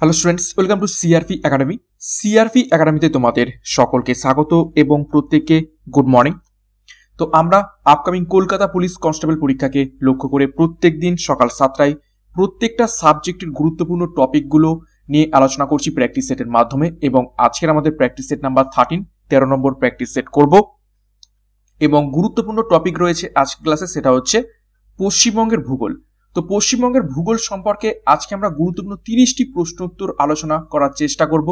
hello students welcome to CRP academy CRP একাডেমিতে তোমাদের সকলকে স্বাগত এবং প্রত্যেককে গুড মর্নিং তো আমরা আপকামিং কলকাতা পুলিশ কনস্টেবল পরীক্ষাকে লক্ষ্য করে প্রত্যেক দিন সকাল সাতটায় প্রত্যেকটা সাবজেক্টের গুরুত্বপূর্ণ টপিকগুলো নিয়ে আলোচনা করছি প্র্যাকটিস সেটের মাধ্যমে এবং আজকের আমাদের প্র্যাকটিস সেট নাম্বার থার্টিন তেরো নম্বর প্র্যাকটিস সেট করব এবং গুরুত্বপূর্ণ টপিক রয়েছে আজকের ক্লাসে সেটা হচ্ছে পশ্চিমবঙ্গের ভূগোল তো পশ্চিমবঙ্গের ভূগোল সম্পর্কে আজকে আমরা গুরুত্বপূর্ণ তিরিশটি প্রশ্ন উত্তর আলোচনা করার চেষ্টা করব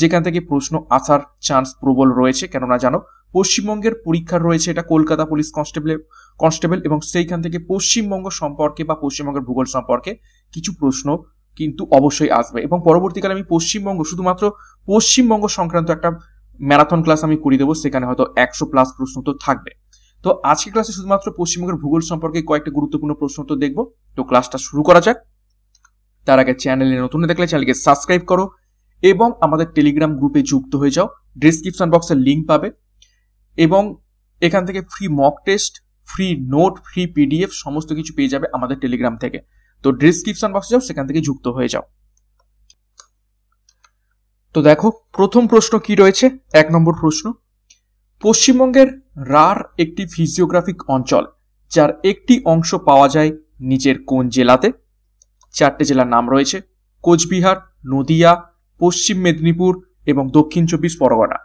যেখান থেকে প্রশ্ন আসার চান্স প্রবল রয়েছে কেননা জানো পশ্চিমবঙ্গের পরীক্ষা রয়েছে এটা কলকাতা পুলিশ কনস্টেবল কনস্টেবল এবং সেইখান থেকে পশ্চিমবঙ্গ সম্পর্কে বা পশ্চিমবঙ্গের ভূগোল সম্পর্কে কিছু প্রশ্ন কিন্তু অবশ্যই আসবে এবং পরবর্তীকালে আমি পশ্চিমবঙ্গ শুধুমাত্র পশ্চিমবঙ্গ সংক্রান্ত একটা ম্যারাথন ক্লাস আমি করিয়ে দেবো সেখানে হয়তো একশো প্লাস প্রশ্ন তো থাকবে তো আজকে ক্লাসে শুধুমাত্র পশ্চিমবঙ্গের ভূগোল সম্পর্কে কয়েকটা গুরুত্বপূর্ণ প্রশ্ন তো দেখব তো ক্লাসটা শুরু করা যাক তার আগে চ্যানেলে নতুন দেখলে চ্যানেলকে সাবস্ক্রাইব করো এবং আমাদের টেলিগ্রাম গ্রুপে যুক্ত হয়ে যাও ডিসক্রিপশন বক্সের লিঙ্ক পাবে এবং এখান থেকে free mock test free note free PDF সমস্ত কিছু পেয়ে যাবে আমাদের টেলিগ্রাম থেকে তো ডিসক্রিপশন বক্সে যাও সেখান থেকে যুক্ত হয়ে যাও তো দেখো প্রথম প্রশ্ন কি রয়েছে এক নম্বর প্রশ্ন পশ্চিমবঙ্গের রার একটি ফিজিওগ্রাফিক অঞ্চল যার একটি অংশ পাওয়া যায় নিচের কোন জেলাতে চারটে জেলার নাম রয়েছে কোচবিহার নদিয়া পশ্চিম মেদিনীপুর এবং দক্ষিণ চব্বিশ পরগনা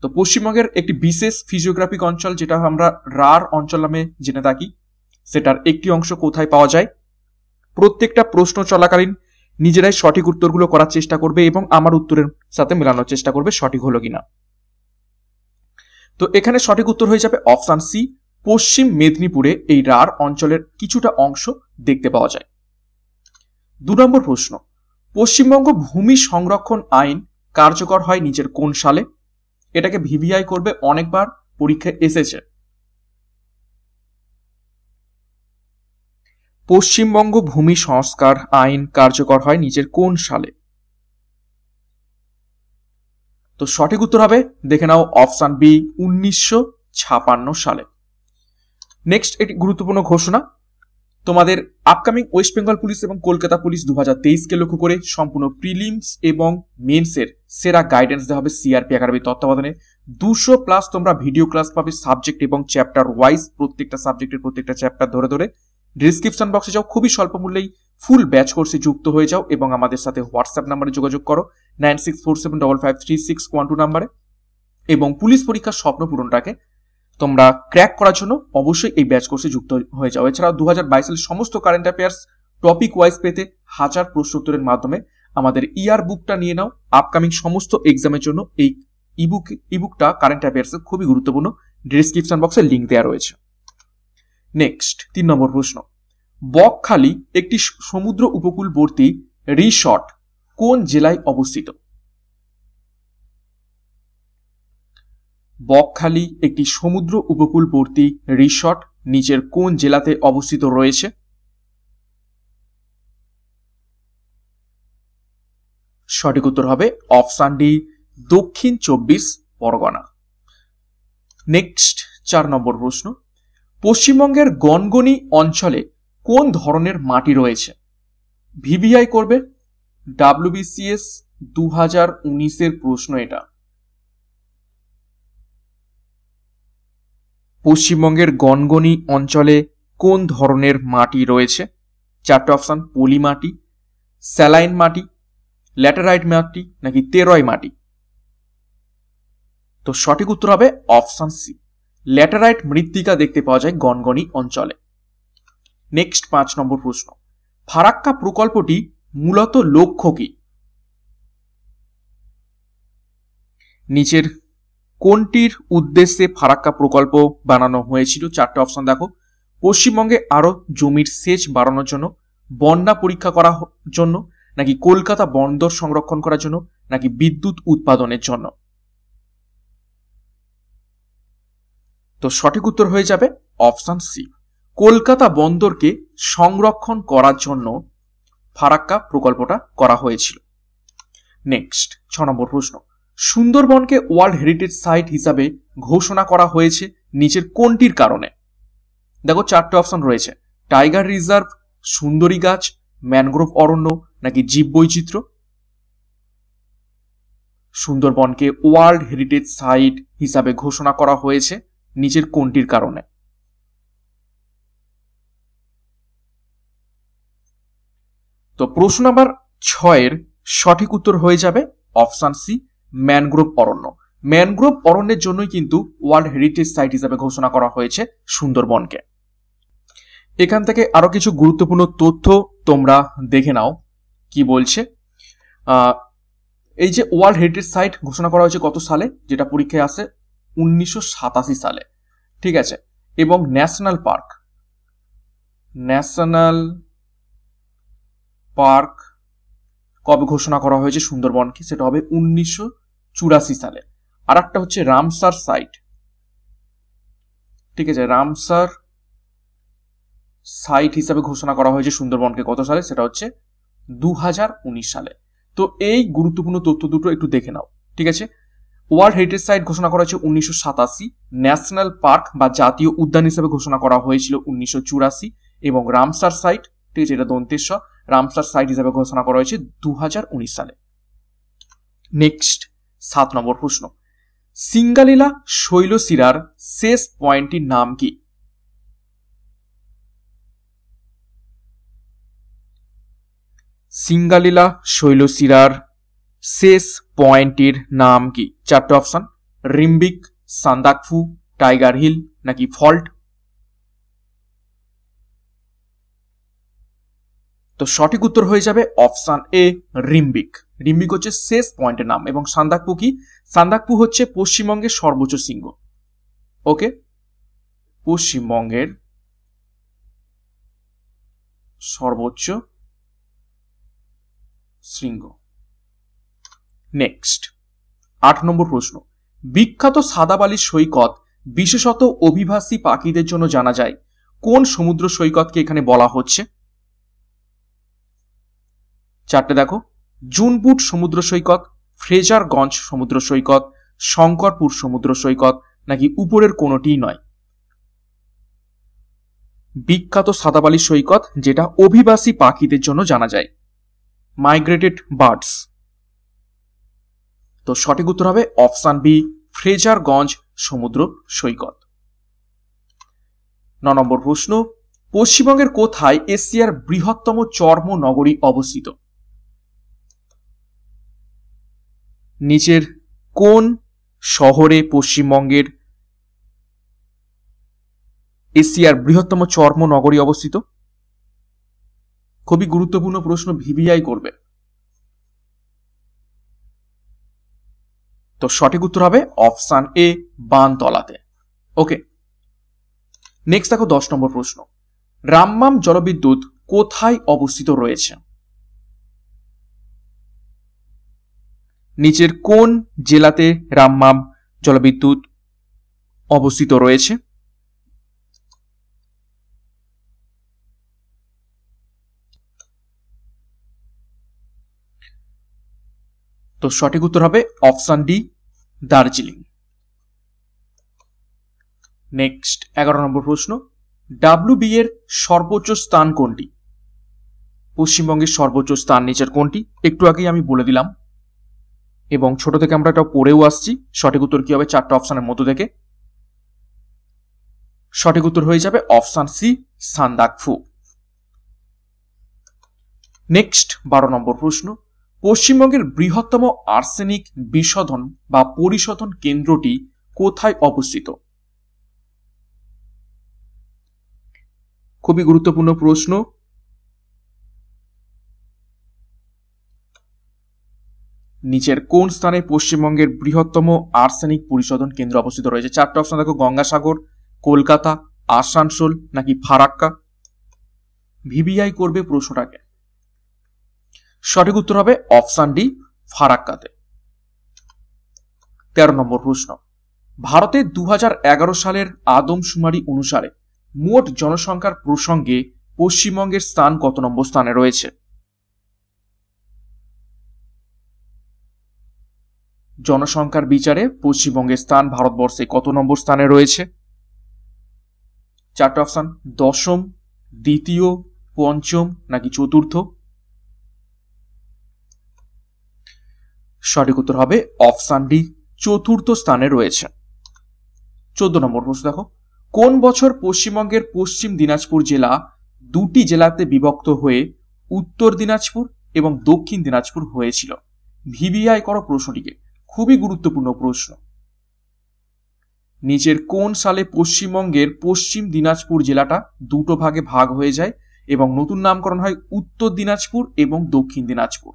তো পশ্চিমবঙ্গের একটি বিশেষ ফিজিওগ্রাফিক অঞ্চল যেটা আমরা রার অঞ্চল নামে জেনে থাকি সেটার একটি অংশ কোথায় পাওয়া যায় প্রত্যেকটা প্রশ্ন চলাকালীন নিজেরাই সঠিক উত্তরগুলো করার চেষ্টা করবে এবং আমার উত্তরের সাথে মেলানোর চেষ্টা করবে সঠিক হলো কিনা তো এখানে সঠিক উত্তর হয়ে যাবে অপশান সি পশ্চিম মেদিনীপুরে এই রাঢ় অঞ্চলের কিছুটা অংশ দেখতে পাওয়া যায় দু নম্বর প্রশ্ন পশ্চিমবঙ্গ ভূমি সংরক্ষণ আইন কার্যকর হয় নিজের কোন সালে এটাকে ভিভিআই করবে অনেকবার পরীক্ষায় এসেছে পশ্চিমবঙ্গ ভূমি সংস্কার আইন কার্যকর হয় নিজের কোন সালে তো সঠিক উত্তর হবে দেখে নাও অপশান বি উনিশশো সালে নেক্সট একটি গুরুত্বপূর্ণ ঘোষণা তোমাদের আপকামিং ওয়েস্ট বেঙ্গল পুলিশ এবং কলকাতা পুলিশ দু হাজার তেইশকে লক্ষ্য করে সম্পূর্ণ প্রিলিমস এবং মেন্সের সেরা গাইডেন্স দেওয়া হবে সিআরপি একাডেমির তত্ত্বাবধানে দুশো প্লাস তোমরা ভিডিও ক্লাস পাবে সাবজেক্ট এবং চ্যাপ্টার ওয়াইজ প্রত্যেকটা সাবজেক্টের প্রত্যেকটা চ্যাপ্টার ধরে ধরে ডিসক্রিপশন বক্সে যাও খুবই স্বল্প মূল্যেই ফুল ব্যাচ কোর্সে যুক্ত হয়ে যাও এবং আমাদের সাথে হোয়াটসঅ্যাপ নাম্বারে যোগাযোগ করো nine six four seven double five three six নাম্বারে এবং পুলিশ পরীক্ষার স্বপ্ন পূরণটাকে তোমরা ক্র্যাক করার জন্য অবশ্যই এই ব্যাচ কোর্সে যুক্ত হয়ে যাও এছাড়া দু হাজার বাইশের সমস্ত কারেন্ট অ্যাফেয়ার্স টপিক ওয়াইজ পেতে হাজার প্রশ্নোত্তরের মাধ্যমে আমাদের ইয়ার e বুকটা নিয়ে নাও আপকামিং সমস্ত এক্সামের জন্য এই ইবুক ইবুকটা কারেন্ট অ্যাফেয়ার্সের খুবই গুরুত্বপূর্ণ ডিসক্রিপশন বক্সে লিঙ্ক দেওয়া রয়েছে নেক্সট তিন নম্বর প্রশ্ন বকখালি একটি সমুদ্র উপকূলবর্তী রিসর্ট কোন জেলায় অবস্থিত বকখালি একটি সমুদ্র উপকূলবর্তী রিসর্ট নিচের কোন জেলাতে অবস্থিত রয়েছে সঠিক উত্তর হবে অপশান ডি দক্ষিণ চব্বিশ পরগনা নেক্সট চার নম্বর প্রশ্ন পশ্চিমবঙ্গের গনগনি অঞ্চলে কোন ধরনের মাটি রয়েছে ভিভিআই করবে ডাব্লিউবিসিএস দু হাজার উনিশের প্রশ্ন এটা পশ্চিমবঙ্গের গনগনি অঞ্চলে কোন ধরনের মাটি রয়েছে চারটে অপশান পলি মাটি স্যালাইন মাটি ল্যাটেরাইট মাটি নাকি তেরয় মাটি তো সঠিক উত্তর হবে অপশান সি ল্যাটেরাইট মৃত্তিকা দেখতে পাওয়া যায় গনগনি অঞ্চলে নেক্সট পাঁচ নম্বর প্রশ্ন ফারাক্কা প্রকল্পটি মূলত লক্ষ্য কি নিচের কোনটির উদ্দেশ্যে ফারাক্কা প্রকল্প বানানো হয়েছিল চারটা অপশন দেখো পশ্চিমবঙ্গে আরো জমির সেচ বাড়ানোর জন্য বন্যা পরীক্ষা করার জন্য নাকি কলকাতা বন্দর সংরক্ষণ করার জন্য নাকি বিদ্যুৎ উৎপাদনের জন্য তো সঠিক উত্তর হয়ে যাবে অপশন সি কলকাতা বন্দরকে সংরক্ষণ করার জন্য ফারাক্কা প্রকল্পটা করা হয়েছিল নেক্সট ছ নম্বর প্রশ্ন সুন্দরবনকে ওয়ার্ল্ড হেরিটেজ সাইট হিসাবে ঘোষণা করা হয়েছে নিচের কোনটির কারণে দেখো চারটে অপশন রয়েছে টাইগার রিজার্ভ সুন্দরী গাছ ম্যানগ্রোভ অরণ্য নাকি জীববৈচিত্র্য সুন্দরবনকে ওয়ার্ল্ড হেরিটেজ সাইট হিসাবে ঘোষণা করা হয়েছে নিচের কোনটির কারণে তো প্রশ্ন নাম্বার ছয়ের সঠিক উত্তর হয়ে যাবে অপশান সি ম্যানগ্রোভ অরণ্য ম্যানগ্রোভ অরণ্যের জন্যই কিন্তু ওয়ার্ল্ড হেরিটেজ সাইট হিসাবে ঘোষণা করা হয়েছে সুন্দরবনকে এখান থেকে আরও কিছু গুরুত্বপূর্ণ তথ্য তোমরা দেখে নাও কি বলছে এই যে ওয়ার্ল্ড হেরিটেজ সাইট ঘোষণা করা হয়েছে কত সালে যেটা পরীক্ষায় আসে উনিশশো সালে ঠিক আছে এবং ন্যাশনাল পার্ক ন্যাশনাল পার্ক কবে ঘোষণা করা হয়েছে সুন্দরবনকে সেটা হবে উনিশশো চুরাশি সালে আর একটা হচ্ছে রামসার সাইট ঠিক আছে রামসার সাইট হিসাবে ঘোষণা করা হয়েছে সুন্দরবনকে কত সালে সেটা হচ্ছে দু সালে তো এই গুরুত্বপূর্ণ তথ্য দুটো একটু দেখে নাও ঠিক আছে ওয়ার্ল্ড হেরিটেজ সাইট ঘোষণা করা হয়েছে উনিশশো সাতাশি ন্যাশনাল পার্ক বা জাতীয় উদ্যান হিসাবে ঘোষণা করা হয়েছিল উনিশশো চুরাশি এবং রামসার সাইট ঠিক আছে এটা দন্তেশ্বর রামসার সাইট হিসেবে ঘোষণা করা হয়েছে দু সালে নেক্সট সাত নম্বর প্রশ্ন সিঙ্গালীলা শৈলশিরার শেষ পয়েন্টটির নাম কি সিঙ্গালীলা শৈলশিরার শেষ পয়েন্টটির নাম কি চারটে option Rimbik Sandakphu tiger hill নাকি ফল্ট তো সঠিক উত্তর হয়ে যাবে অপশান এ রিম্বিক রিম্বিক হচ্ছে শেষ পয়েন্টের নাম এবং সান্দাকপু কি সান্দাকপু হচ্ছে পশ্চিমবঙ্গের সর্বোচ্চ সিংহ ওকে পশ্চিমবঙ্গের সর্বোচ্চ শৃঙ্গ নেক্সট আট নম্বর প্রশ্ন বিখ্যাত সাদাবালির সৈকত বিশেষত অভিবাসী পাখিদের জন্য জানা যায় কোন সমুদ্র সৈকতকে এখানে বলা হচ্ছে চারটে দেখো জুনপুট সমুদ্র সৈকত ফ্রেজারগঞ্জ সমুদ্র সৈকত শঙ্করপুর সমুদ্র সৈকত নাকি উপরের কোনোটিই নয় বিখ্যাত সাদাবালি সৈকত যেটা অভিবাসী পাখিদের জন্য জানা যায় মাইগ্রেটেড বার্ডস তো সঠিক উত্তর হবে অপশান বি ফ্রেজারগঞ্জ সমুদ্র সৈকত ন নম্বর প্রশ্ন পশ্চিমবঙ্গের কোথায় এশিয়ার বৃহত্তম চর্ম নগরী অবস্থিত নিচের কোন শহরে পশ্চিমবঙ্গের এশিয়ার বৃহত্তম চর্ম নগরী অবস্থিত খুবই গুরুত্বপূর্ণ প্রশ্ন ভিভিআই করবে তো সঠিক উত্তর হবে অপশান এ বানতলাতে ওকে নেক্সট দেখো দশ নম্বর প্রশ্ন রামমাম জলবিদ্যুৎ কোথায় অবস্থিত রয়েছে নিচের কোন জেলাতে রামমাম জলবিদ্যুৎ অবস্থিত রয়েছে তো সঠিক উত্তর হবে অপশান ডি দার্জিলিং নেক্সট এগারো নম্বর প্রশ্ন ডাব্লু বি এর সর্বোচ্চ স্থান কোনটি পশ্চিমবঙ্গের সর্বোচ্চ স্থান নিচের কোনটি একটু আগেই আমি বলে দিলাম এবং ছোট থেকে আমরা এটা পড়েও আসছি সঠিক উত্তর কি হবে চারটা অপশানের মধ্য থেকে সঠিক উত্তর হয়ে যাবে অপশান সি সান্দাকফু নেক্সট বারো নম্বর প্রশ্ন পশ্চিমবঙ্গের বৃহত্তম আর্সেনিক বিশোধন বা পরিশোধন কেন্দ্রটি কোথায় অবস্থিত খুবই গুরুত্বপূর্ণ প্রশ্ন নিচের কোন স্থানে পশ্চিমবঙ্গের বৃহত্তম আর্সেনিক পরিশোধন কেন্দ্র অবস্থিত রয়েছে চারটা অপশন দেখো গঙ্গাসাগর কলকাতা আসানসোল নাকি ফারাক্কা ভিবিআই করবে প্রশ্নটাকে সঠিক উত্তর হবে অপশান ডি ফারাক্কাতে তেরো নম্বর প্রশ্ন ভারতে দু সালের আদমশুমারি অনুসারে মোট জনসংখ্যার প্রসঙ্গে পশ্চিমবঙ্গের স্থান কত নম্বর স্থানে রয়েছে জনসংখ্যার বিচারে পশ্চিমবঙ্গের স্থান ভারতবর্ষে কত নম্বর স্থানে রয়েছে চারটে অপশান দশম দ্বিতীয় পঞ্চম নাকি চতুর্থ সঠিক উত্তর হবে অপশান ডি চতুর্থ স্থানে রয়েছে চোদ্দ নম্বর প্রশ্ন দেখো কোন বছর পশ্চিমবঙ্গের পশ্চিম দিনাজপুর জেলা দুটি জেলাতে বিভক্ত হয়ে উত্তর দিনাজপুর এবং দক্ষিণ দিনাজপুর হয়েছিল ভিবিআই করো প্রশ্নটিকে খুবই গুরুত্বপূর্ণ প্রশ্ন নিচের কোন সালে পশ্চিমবঙ্গের পশ্চিম দিনাজপুর জেলাটা দুটো ভাগে ভাগ হয়ে যায় এবং নতুন নামকরণ হয় উত্তর দিনাজপুর এবং দক্ষিণ দিনাজপুর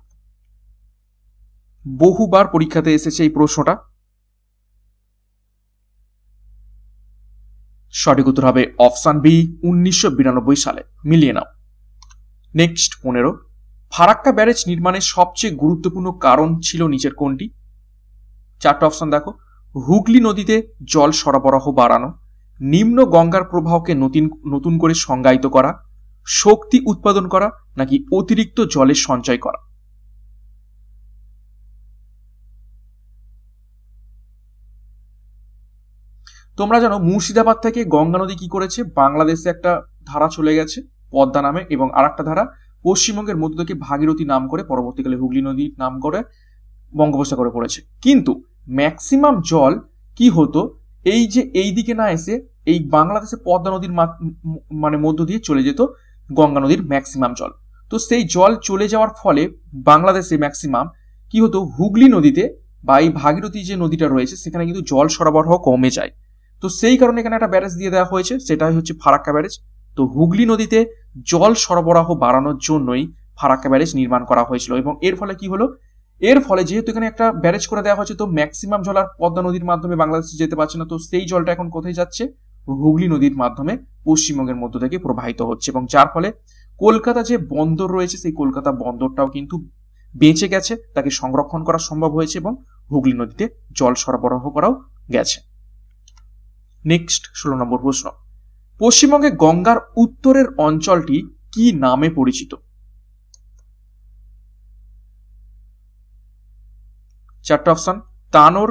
বহুবার পরীক্ষাতে এসেছে এই প্রশ্নটা সঠিক উত্তর হবে অপশান বি উনিশশো সালে মিলিয়ে নাও নেক্সট পনেরো ফারাক্কা ব্যারেজ নির্মাণের সবচেয়ে গুরুত্বপূর্ণ কারণ ছিল নিচের কোনটি চারটা অপশন দেখো হুগলি নদীতে জল সরবরাহ বাড়ানো নিম্ন গঙ্গার প্রবাহকে নতুন নতুন করে সংজ্ঞায়িত করা শক্তি উৎপাদন করা নাকি অতিরিক্ত জলের সঞ্চয় করা তোমরা জানো মুর্শিদাবাদ থেকে গঙ্গা নদী কি করেছে বাংলাদেশে একটা ধারা চলে গেছে পদ্মা নামে এবং আর একটা ধারা পশ্চিমবঙ্গের মধ্য থেকে ভাগীরথী নাম করে পরবর্তীকালে হুগলি নদীর নাম করে বঙ্গোপসাগরে পড়েছে কিন্তু ম্যাক্সিমাম জল কি হতো এই যে এই দিকে না এসে এই বাংলাদেশে পদ্মা নদীর মানে মধ্য দিয়ে চলে যেত গঙ্গা নদীর ম্যাক্সিমাম জল তো সেই জল চলে যাওয়ার ফলে বাংলাদেশে ম্যাক্সিমাম কি হতো হুগলি নদীতে বা এই ভাগীরথী যে নদীটা রয়েছে সেখানে কিন্তু জল সরবরাহ কমে যায় তো সেই কারণে এখানে একটা ব্যারেজ দিয়ে দেওয়া হয়েছে সেটাই হচ্ছে ফারাক্কা ব্যারেজ তো হুগলি নদীতে জল সরবরাহ বাড়ানোর জন্যই ফারাক্কা ব্যারেজ নির্মাণ করা হয়েছিল এবং এর ফলে কি হলো এর ফলে যেহেতু এখানে একটা ব্যারেজ করে দেওয়া হয়েছে তো ম্যাক্সিমাম জল আর পদ্মা নদীর মাধ্যমে বাংলাদেশে যেতে পারছে না তো সেই জলটা এখন কোথায় যাচ্ছে হুগলি নদীর মাধ্যমে পশ্চিমবঙ্গের মধ্য থেকে প্রবাহিত হচ্ছে এবং যার ফলে কলকাতা যে বন্দর রয়েছে সেই কলকাতা বন্দরটাও কিন্তু বেঁচে গেছে তাকে সংরক্ষণ করা সম্ভব হয়েছে এবং হুগলি নদীতে জল সরবরাহ করাও গেছে নেক্সট ষোলো নম্বর প্রশ্ন পশ্চিমবঙ্গে গঙ্গার উত্তরের অঞ্চলটি কি নামে পরিচিত চারটা অপশান তানোর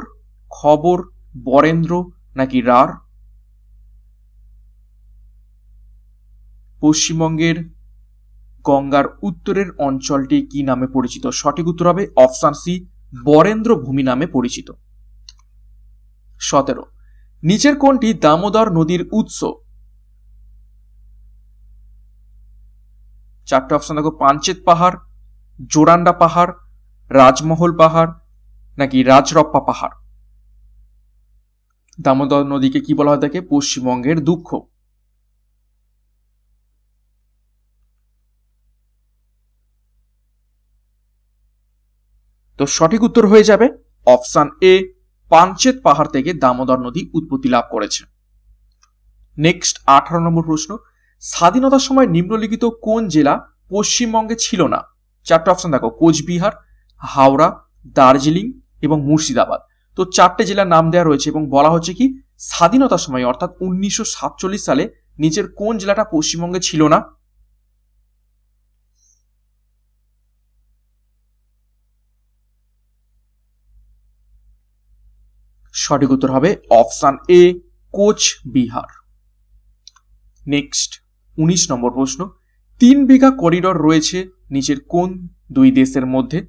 খবর বরেন্দ্র নাকি রার পশ্চিমবঙ্গের গঙ্গার উত্তরের অঞ্চলটি কি নামে পরিচিত সঠিক উত্তর হবে অপশান সি বরেন্দ্র ভূমি নামে পরিচিত সতেরো নিচের কোনটি দামোদর নদীর উৎস চারটে অপশন দেখো পাঞ্চেত পাহাড় জোরান্ডা পাহাড় রাজমহল পাহাড় নাকি রাজরপ্পা পাহাড় দামোদর নদীকে কি বলা হয় তাকে পশ্চিমবঙ্গের দুঃখ তো সঠিক উত্তর হয়ে যাবে অপশান এ পাঞ্চেত পাহাড় থেকে দামোদর নদী উৎপত্তি লাভ করেছে নেক্সট আঠারো নম্বর প্রশ্ন স্বাধীনতার সময় নিম্নলিখিত কোন জেলা পশ্চিমবঙ্গে ছিল না চারটা অপশন দেখো কোচবিহার হাওড়া দার্জিলিং এবং মুর্শিদাবাদ তো চারটে জেলার নাম দেওয়া রয়েছে এবং বলা হচ্ছে কি স্বাধীনতার সময় অর্থাৎ উনিশশো সালে নিচের কোন জেলাটা পশ্চিমবঙ্গে ছিল না সঠিক উত্তর হবে option A Cooch Behar next উনিশ নম্বর প্রশ্ন তিন বিঘা করিডর রয়েছে নিচের কোন দুই দেশের মধ্যে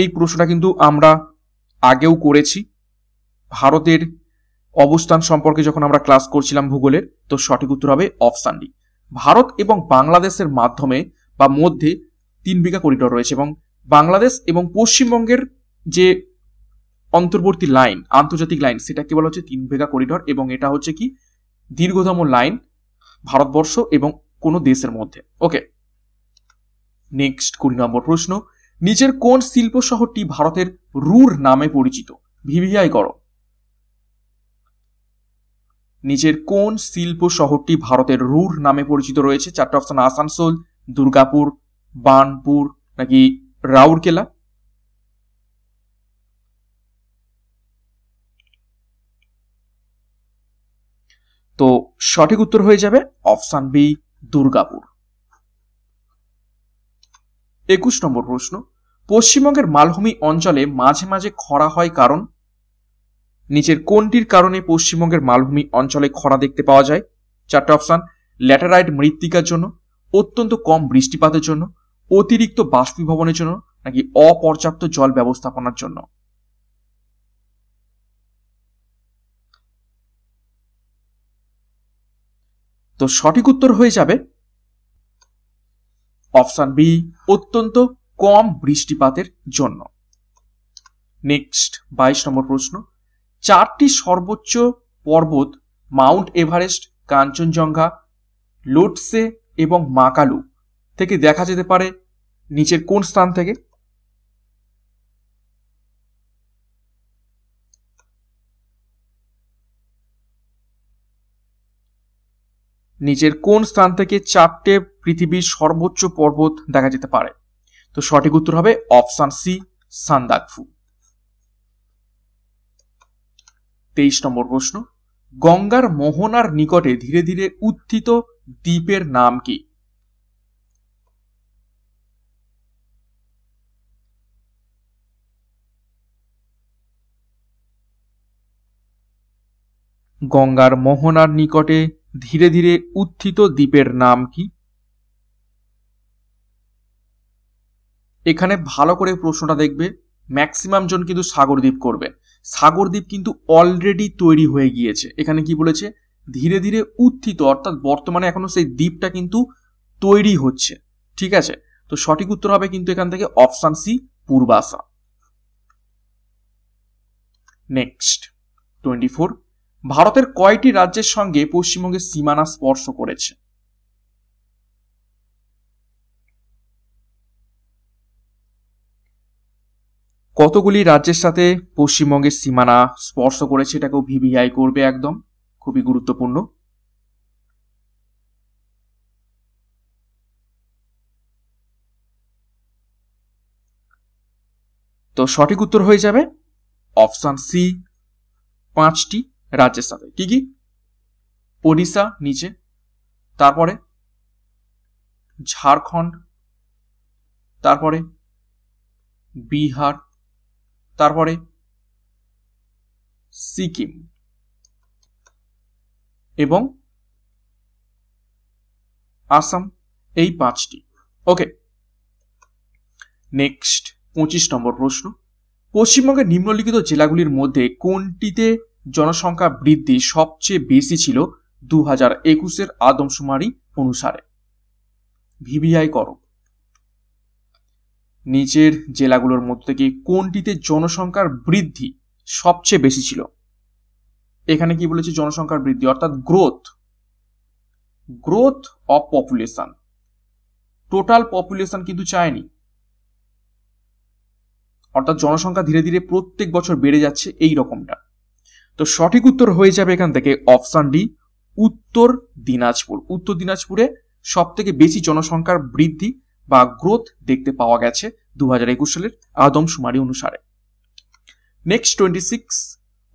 এই প্রশ্নটা কিন্তু আমরা আগেও করেছি ভারতের অবস্থান সম্পর্কে যখন আমরা ক্লাস করছিলাম ভূগোলের তো সঠিক উত্তর হবে অপশান ডি ভারত এবং বাংলাদেশের মাধ্যমে বা মধ্যে তিন বিঘা করিডোর রয়েছে এবং বাংলাদেশ এবং পশ্চিমবঙ্গের যে অন্তর্বর্তী লাইন আন্তর্জাতিক লাইন কি বলা হচ্ছে তিন বিঘা করিডোর এবং এটা হচ্ছে কি দীর্ঘতম লাইন ভারতবর্ষ এবং কোনো দেশের মধ্যে ওকে নেক্সট কুড়ি নম্বর প্রশ্ন নিচের কোন শিল্প শহরটি ভারতের রুর নামে পরিচিত ভিভিআই করো নিচের কোন শিল্প শহরটি ভারতের রুর নামে পরিচিত রয়েছে চারটা অপশন আসানসোল দুর্গাপুর বানপুর নাকি রাউরকেলা তো সঠিক উত্তর হয়ে যাবে অপশান বি দুর্গাপুর একুশ নম্বর প্রশ্ন পশ্চিমবঙ্গের মালভূমি অঞ্চলে মাঝে মাঝে খরা হয় কারণ নিচের কোনটির কারণে পশ্চিমবঙ্গের মালভূমি অঞ্চলে খরা দেখতে পাওয়া যায় চারটে অপশান ল্যাটারাইট মৃত্তিকার জন্য অত্যন্ত কম বৃষ্টিপাতের জন্য অতিরিক্ত বাষ্পীভবনের জন্য নাকি অপর্যাপ্ত জল ব্যবস্থাপনার জন্য তো সঠিক উত্তর হয়ে যাবে অপশান বি অত্যন্ত কম বৃষ্টিপাতের জন্য নেক্সট বাইশ নম্বর প্রশ্ন চারটি সর্বোচ্চ পর্বত মাউন্ট এভারেস্ট কাঞ্চনজঙ্ঘা লোটসে এবং মাকালু থেকে দেখা যেতে পারে নিচের কোন স্থান থেকে নিচের কোন স্থান থেকে চারটে পৃথিবীর সর্বোচ্চ পর্বত দেখা যেতে পারে তো সঠিক উত্তর হবে অপশান সি সান্দাকফু তেইশ নম্বর প্রশ্ন গঙ্গার মোহনার নিকটে ধীরে ধীরে উত্থিত দ্বীপের নাম কি গঙ্গার মোহনার নিকটে ধীরে ধীরে উত্থিত দ্বীপের নাম কি এখানে ভালো করে প্রশ্নটা দেখবে ম্যাক্সিমাম জন কিন্তু সাগরদ্বীপ করবে সাগরদ্বীপ কিন্তু অলরেডি তৈরি হয়ে গিয়েছে এখানে কি বলেছে ধীরে ধীরে উত্থিত অর্থাৎ বর্তমানে এখনো সেই দ্বীপটা কিন্তু তৈরি হচ্ছে ঠিক আছে তো সঠিক উত্তর হবে কিন্তু এখান থেকে option C Purbasha next twenty four ভারতের কয়টি রাজ্যের সঙ্গে পশ্চিমবঙ্গের সীমানা স্পর্শ করেছে কতগুলি রাজ্যের সাথে পশ্চিমবঙ্গের সীমানা স্পর্শ করেছে এটাকেও ভিভিআই করবে একদম খুবই গুরুত্বপূর্ণ তো সঠিক উত্তর হয়ে যাবে অপশান সি পাঁচটি রাজ্যের সাথে কি কি ওড়িশা নিচে তারপরে ঝাড়খণ্ড তারপরে বিহার তারপরে সিকিম এবং আসাম এই পাঁচটি ওকে নেক্সট পঁচিশ নম্বর প্রশ্ন পশ্চিমবঙ্গের নিম্নলিখিত জেলাগুলির মধ্যে কোনটিতে জনসংখ্যা বৃদ্ধি সবচেয়ে বেশি ছিল দু হাজার একুশের আদমশুমারি অনুসারে ভিভিআই কর নিচের জেলাগুলোর মধ্যে থেকে কোনটিতে জনসংখ্যার বৃদ্ধি সবচেয়ে বেশি ছিল এখানে কি বলেছে জনসংখ্যার বৃদ্ধি অর্থাৎ growth growth of population total population কিন্তু চায়নি অর্থাৎ জনসংখ্যা ধীরে ধীরে প্রত্যেক বছর বেড়ে যাচ্ছে এই রকমটা তো সঠিক উত্তর হয়ে যাবে এখান থেকে অপশান ডি উত্তর দিনাজপুর উত্তর দিনাজপুরে সব থেকে বেশি জনসংখ্যার বৃদ্ধি বা গ্রোথ দেখতে পাওয়া গেছে দু সালের আদমশুমারি অনুসারে নেক্সট টোয়েন্টি সিক্স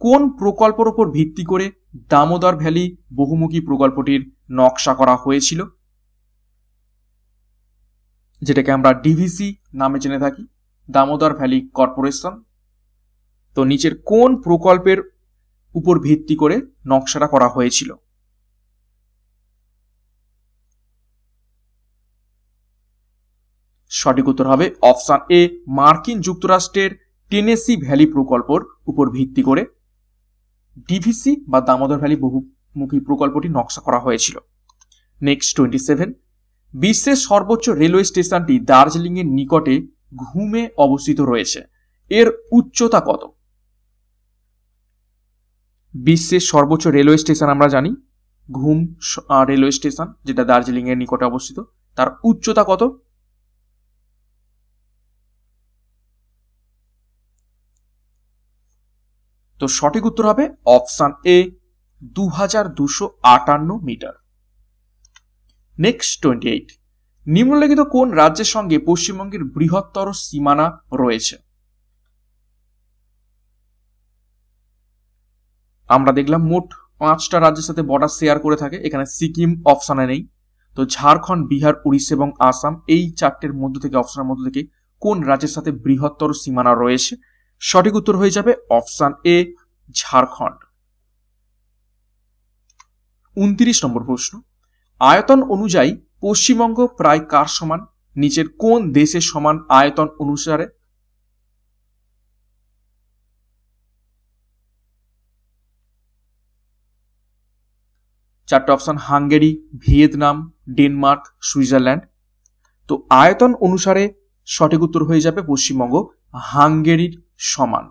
কোন প্রকল্পের ওপর ভিত্তি করে দামোদর ভ্যালি বহুমুখী প্রকল্পটির নকশা করা হয়েছিল যেটাকে আমরা ডিভিসি নামে জেনে থাকি দামোদর ভ্যালি কর্পোরেশন তো নিচের কোন প্রকল্পের উপর ভিত্তি করে নকশাটা করা হয়েছিল সঠিক উত্তর হবে অপশান এ মার্কিন যুক্তরাষ্ট্রের টেনেসি ভ্যালি প্রকল্পর উপর ভিত্তি করে ডিভিসি বা দামোদর ভ্যালি বহুমুখী প্রকল্পটি নকশা করা হয়েছিল নেক্সট টোয়েন্টি সেভেন বিশ্বের সর্বোচ্চ রেলওয়ে স্টেশনটি দার্জিলিংয়ের নিকটে ঘুমে অবস্থিত রয়েছে এর উচ্চতা কত বিশ্বের সর্বোচ্চ রেলওয়ে স্টেশন আমরা জানি ঘুম রেলওয়ে স্টেশন যেটা দার্জিলিংয়ের নিকটে অবস্থিত তার উচ্চতা কত তো সঠিক উত্তর হবে অপশান এ দু দুশো আটান্ন মিটার নেক্সট টোয়েন্টি এইট নিম্নলিখিত কোন রাজ্যের সঙ্গে পশ্চিমবঙ্গের বৃহত্তর সীমানা রয়েছে আমরা দেখলাম মোট পাঁচটা রাজ্যের সাথে বর্ডার শেয়ার করে থাকে এখানে সিকিম অপশানে নেই তো ঝাড়খণ্ড বিহার উড়িষ্যা এবং আসাম এই চারটের মধ্য থেকে অপশানের মধ্যে থেকে কোন রাজ্যের সাথে বৃহত্তর সীমানা রয়েছে সঠিক উত্তর হয়ে যাবে অপশান এ ঝাড়খণ্ড উনত্রিশ নম্বর প্রশ্ন আয়তন অনুযায়ী পশ্চিমবঙ্গ প্রায় কার সমান নিচের কোন দেশের সমান আয়তন অনুসারে চারটে option Hungary Vietnam Denmark Switzerland তো আয়তন অনুসারে সঠিক উত্তর হয়ে যাবে পশ্চিমবঙ্গ হাঙ্গেরির সমান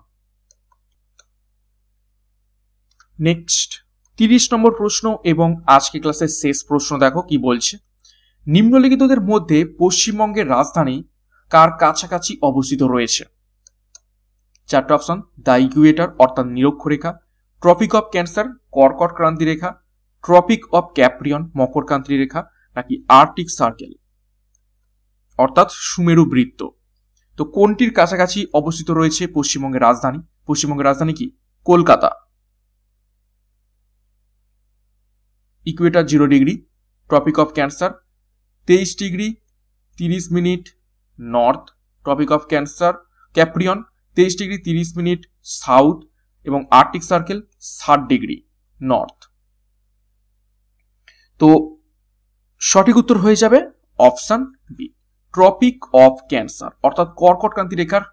নেক্সট তিরিশ নম্বর প্রশ্ন এবং আজকে ক্লাসের শেষ প্রশ্ন দেখো কি বলছে নিম্নলিখিতদের মধ্যে পশ্চিমবঙ্গের রাজধানী কার কাছাকাছি অবস্থিত রয়েছে চারটে অপশন দ্য ইকুয়েটার অর্থাৎ নিরক্ষরেখা ট্রপিক অফ ক্যান্সার কর্কট ক্রান্তি রেখা ট্রপিক অফ ক্যাপ্রিয়ন মকরকান্ত্রী রেখা নাকি আর্টিক সার্কেল অর্থাৎ সুমেরু বৃত্ত তো কোনটির কাছাকাছি অবস্থিত রয়েছে পশ্চিমবঙ্গের রাজধানী পশ্চিমবঙ্গের রাজধানী কি Kolkata equator zero degree tropic of cancer তেইশ ডিগ্রি তিরিশ minute north tropic of cancer Capricorn তেইশ ডিগ্রি তিরিশ মিনিট সাউথ এবং আর্টিক সার্কেল ষাট ডিগ্রি নর্থ তো সঠিক উত্তর হয়ে যাবে option B tropic of cancer অর্থাৎ কর্কটক্রান্তি রেখার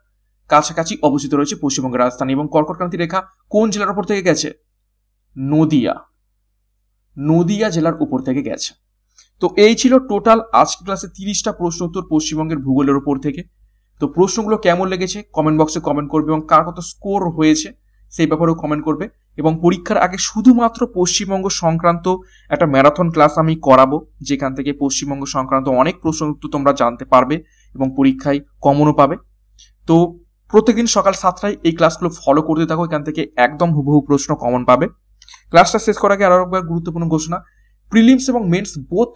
কাছাকাছি অবস্থিত রয়েছে পশ্চিমবঙ্গের রাজধানী এবং কর্কটক্রান্তি রেখা কোন জেলার উপর থেকে গেছে নদিয়া নদিয়া জেলার উপর থেকে গেছে তো এই ছিল টোটাল আজকের ক্লাসে তিরিশটা প্রশ্ন উত্তর পশ্চিমবঙ্গের ভূগোলের উপর থেকে তো প্রশ্নগুলো কেমন লেগেছে কমেন্ট বক্সে কমেন্ট করবে এবং কার কত স্কোর হয়েছে সেই ব্যাপারেও কমেন্ট করবে এবং পরীক্ষার আগে শুধুমাত্র পশ্চিমবঙ্গ সংক্রান্ত একটা ম্যারাথন ক্লাস আমি করাবো যেখান থেকে পশ্চিমবঙ্গ সংক্রান্ত অনেক প্রশ্ন উত্তর তোমরা জানতে পারবে এবং পরীক্ষায় কমনও পাবে তো প্রত্যেকদিন সকাল সাতটায় এই ক্লাসগুলো ফলো করতে থাকো এখান থেকে একদম হুবহু প্রশ্ন কমন পাবে ক্লাসটা শেষ করার আগে আরও একবার গুরুত্বপূর্ণ ঘোষণা প্রিলিমস এবং মেন্স বোথ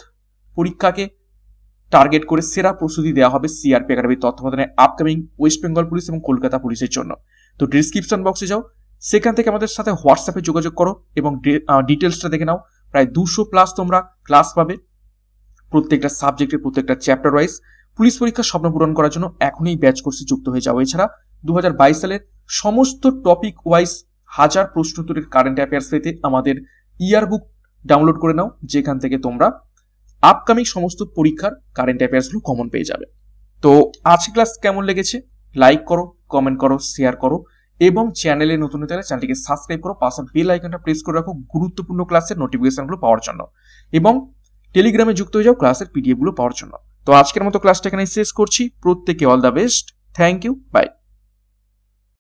পরীক্ষাকে টার্গেট করে সেরা প্রস্তুতি দেওয়া হবে সিআরপি একাডেমির তত্ত্বাবধানে আপকামিং ওয়েস্ট বেঙ্গল পুলিশ এবং কলকাতা পুলিশের জন্য তো ডিসক্রিপশন বক্সে যাও সেখান থেকে আমাদের সাথে হোয়াটসঅ্যাপে যোগাযোগ করো এবং ডিটেলসটা দেখে নাও প্রায় দুশো প্লাস তোমরা ক্লাস পাবে প্রত্যেকটা সাবজেক্টের প্রত্যেকটা চ্যাপ্টার ওয়াইজ পুলিশ পরীক্ষার স্বপ্ন পূরণ করার জন্য এখনই ব্যাচ কোর্সে যুক্ত হয়ে যাও এছাড়া দু সালের সমস্ত টপিক ওয়াইজ হাজার উত্তরের কারেন্ট অ্যাফেয়ার্স পেতে আমাদের ইয়ার বুক ডাউনলোড করে নাও যেখান থেকে তোমরা আপকামিং সমস্ত পরীক্ষার কারেন্ট অ্যাফেয়ার্সগুলো কমন পেয়ে যাবে তো আজকে ক্লাস কেমন লেগেছে লাইক করো কমেন্ট করো শেয়ার করো এবং চ্যানেলে নতুন হতে থাকলে চ্যানেলটিকে সাবস্ক্রাইব করো পাশে বেল আইকনটা প্রেস করে রাখো গুরুত্বপূর্ণ ক্লাসের নোটিফিকেশনগুলো পাওয়ার জন্য এবং টেলিগ্রামে যুক্ত হয়ে যাও ক্লাসের পিডিএফগুলো পাওয়ার জন্য তো আজকের মতো ক্লাসটা এখানে শেষ করছি প্রত্যেকে all the best thank you by